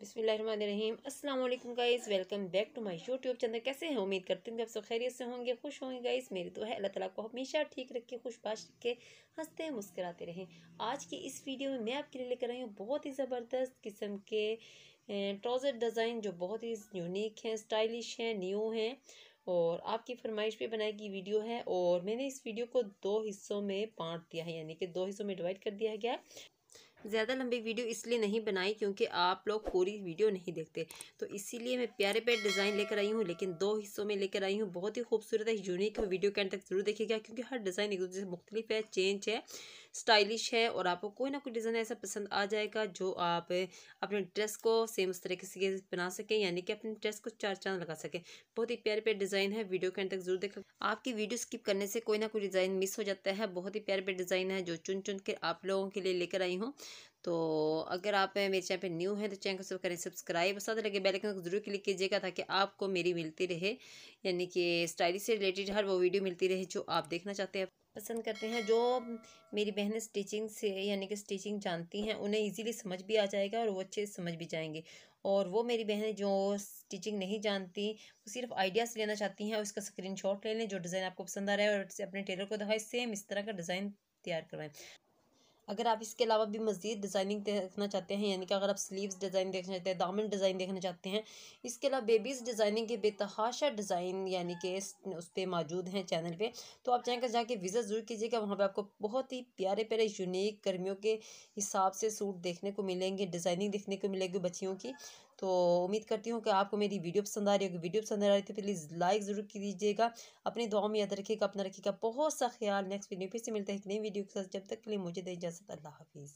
बिसमीम अल्लाम guys welcome back to my YouTube channel कैसे हैं उम्मीद करती हूँ आप सब खैरियत से होंगे खुश होंगे गाइज़ मेरी तो है अल्लाह ताला को हमेशा ठीक रखे खुशबाश रखे हंसते मुस्कराते रहें आज की इस वीडियो में मैं आपके लिए लेकर आई हूँ बहुत ही ज़बरदस्त किस्म के ट्राउज़र डिज़ाइन जो बहुत ही यूनिक हैं स्टाइलिश हैं न्यू हैं और आपकी फरमाइश पर बनाई गई वीडियो है और मैंने इस वीडियो को दो हिस्सों में बांट दिया है यानी कि दो हिस्सों में डिवाइड कर दिया गया है ज़्यादा लंबी वीडियो इसलिए नहीं बनाई क्योंकि आप लोग पूरी वीडियो नहीं देखते तो इसीलिए मैं प्यारे प्यारे डिज़ाइन लेकर आई हूँ लेकिन दो हिस्सों में लेकर आई हूँ बहुत ही खूबसूरत है यूनिक वीडियो के तक जरूर देखिएगा क्योंकि हर डिज़ाइन एक दूसरे से मुख्तलिफ है चेंज है स्टाइलिश है और आपको कोई ना कोई डिज़ाइन ऐसा पसंद आ जाएगा जो आप अपने ड्रेस को सेम उस तरीके से बना सकें यानी कि अपने ड्रेस को चार चांद लगा सकें बहुत ही प्यारे प्यारे डिज़ाइन है वीडियो के अंत तक जरूर देखें आपकी वीडियो स्किप करने से कोई ना कोई डिज़ाइन मिस हो जाता है बहुत ही प्यारे प्यारे डिज़ाइन है जो चुन चुन के आप लोगों के लिए लेकर आई हूँ तो अगर आप मेरे चैनल पे न्यू हैं तो चैनल को सब करें सब्सक्राइब साथ लगे बेल आइकन को जरूर क्लिक कीजिएगा ताकि आपको मेरी मिलती रहे यानी कि स्टाइलिश से रिलेटेड हर वो वीडियो मिलती रहे जो आप देखना चाहते हैं पसंद करते हैं जो मेरी बहनें स्टिचिंग से यानी कि स्टिचिंग जानती हैं उन्हें इजीली समझ भी आ जाएगा और वो अच्छे से समझ भी जाएंगे और वो मेरी बहनें जो स्टिचिंग नहीं जानती वो सिर्फ आइडियाज़ लेना चाहती हैं और उसका स्क्रीनशॉट ले लें जो डिज़ाइन आपको पसंद आ रहा है और अपने टेलर को दिखाएं सेम इस तरह का डिज़ाइन तैयार करवाएं अगर आप इसके अलावा भी मज़ीद डिज़ाइनिंग देखना चाहते हैं यानी कि अगर आप स्लीव्स डिज़ाइन देखना चाहते हैं दामन डिज़ाइन देखना चाहते हैं इसके अलावा बेबीज़ डिज़ाइनिंग के बेतहाशा डिज़ाइन यानी कि उस पर मौजूद हैं चैनल पे तो आप चाहें जाके विज़िट ज़रूर कीजिएगा वहाँ पर आपको बहुत ही प्यारे प्यारे यूनिक गर्मियों के हिसाब से सूट देखने को मिलेंगे डिज़ाइनिंग देखने को मिलेगी बच्चियों की तो उम्मीद करती हूँ कि आपको मेरी वीडियो पसंद आ रही होगी वीडियो पसंद आ रही थी प्लीज़ लाइक ज़रूर कीजिएगा अपनी दुआ में याद रखिएगा अपना रखिएगा बहुत सा ख्याल नेक्स्ट वीडियो फिर से मिलता है एक नई वीडियो के साथ जब तक के लिए मुझे दे इजाज़त अल्लाह हाफिज़